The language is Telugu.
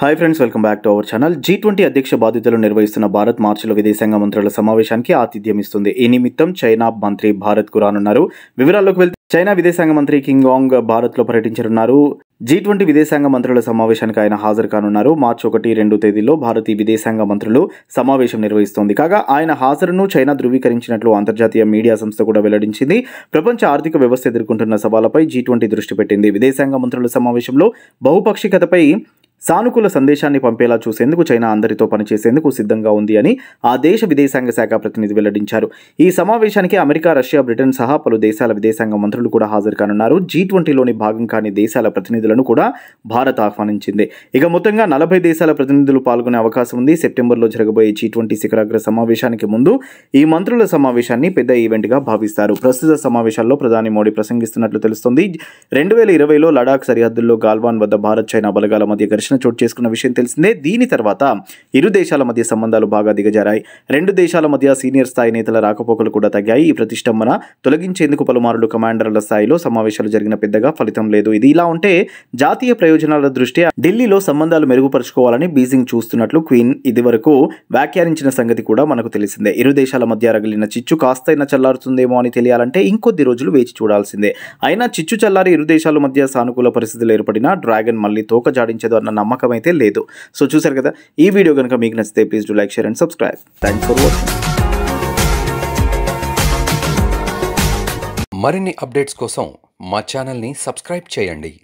hi friends welcome back to our channel G twenty అధ్యక్ష బాధ్యతలు నిర్వహిస్తున్న భారత్ మార్చిలో విదేశాంగ మంత్రుల సమావేశానికి ఆతిథ్యం ఇస్తుంది ఈ నిమిత్తం చైనా మంత్రి భారత్ కు రానున్నారు వివరాల్లోకి వెళ్తే చైనా విదేశాంగ మంత్రి కింగాంగ్ భారత్లో పర్యటించనున్నారు జీ ట్వంటీ విదేశాంగ మంత్రుల సమావేశానికి ఆయన హాజరు కానున్నారు మార్చి ఒకటి రెండు తేదీలో భారతీయ విదేశాంగ మంత్రులు సమావేశం నిర్వహిస్తోంది కాగా ఆయన హాజరును చైనా ధృవీకరించినట్లు అంతర్జాతీయ మీడియా సంస్థ కూడా వెల్లడించింది ప్రపంచ ఆర్థిక వ్యవస్థ ఎదుర్కొంటున్న సవాళ్లపై జీ ట్వంటీ దృష్టి పెట్టింది విదేశాంగ మంత్రుల సమావేశంలో బహుపక్షికతపై సానుకూల సందేశాన్ని పంపేలా చూసేందుకు చైనా అందరితో పనిచేసేందుకు సిద్ధంగా ఉంది అని ఆ దేశ విదేశాంగ శాఖ ప్రతినిధి వెల్లడించారు ఈ సమావేశానికి అమెరికా రష్యా బ్రిటన్ సహా పలు దేశాల విదేశాంగ మంత్రులు కూడా హాజరు కానున్నారు జీ ట్వంటీలోని భాగం కాని దేశాల ప్రతినిధులను కూడా భారత్ ఆహ్వానించింది ఇక మొత్తంగా నలభై దేశాల ప్రతినిధులు పాల్గొనే అవకాశం ఉంది సెప్టెంబర్లో జరగబోయే జీ ట్వంటీ శిఖరాగ్ర సమావేశానికి ముందు ఈ మంత్రుల సమావేశాన్ని పెద్ద ఈవెంట్గా భావిస్తారు ప్రస్తుత సమావేశాల్లో ప్రధాని మోడీ ప్రసంగిస్తున్నట్లు తెలుస్తోంది రెండు వేల ఇరవైలో లడాక్ సరిహద్దుల్లో గాల్వాన్ వద్ద భారత్ చైనా బలగాల మధ్య ఘర్షణ ఘర్షణ చోటు చేసుకున్న విషయం తెలిసిందే దీని తర్వాత ఇరు దేశాల మధ్య సంబంధాలు బాగా దిగజారాయి రెండు దేశాల మధ్య సీనియర్ స్థాయి నేతల రాకపోకలు కూడా తగ్గాయి ఈ ప్రతిష్టంభన తొలగించేందుకు పలుమారులు కమాండర్ల స్థాయిలో సమావేశాలు జరిగిన పెద్దగా ఫలితం లేదు ఇది ఇలా ఉంటే జాతీయ ప్రయోజనాల దృష్ట్యా ఢిల్లీలో సంబంధాలు మెరుగుపరుచుకోవాలని బీజింగ్ చూస్తున్నట్లు క్వీన్ ఇది వరకు వ్యాఖ్యానించిన సంగతి కూడా మనకు తెలిసిందే ఇరు దేశాల మధ్య రగిలిన చిచ్చు కాస్తైనా చల్లారుతుందేమో అని తెలియాలంటే ఇంకొద్ది రోజులు వేచి చూడాల్సిందే అయినా చిచ్చు చల్లారి ఇరు దేశాల మధ్య సానుకూల పరిస్థితులు ఏర్పడినా డ్రాగన్ మళ్ళీ తోక జాడించదు అన్న నమ్మకం అయితే లేదు సో చూసారు కదా ఈ వీడియో కనుక మీకు నచ్చితే please do like share and subscribe thanks for watching మరిన్ని అప్డేట్స్ కోసం మా ఛానల్ని సబ్స్క్రైబ్ చేయండి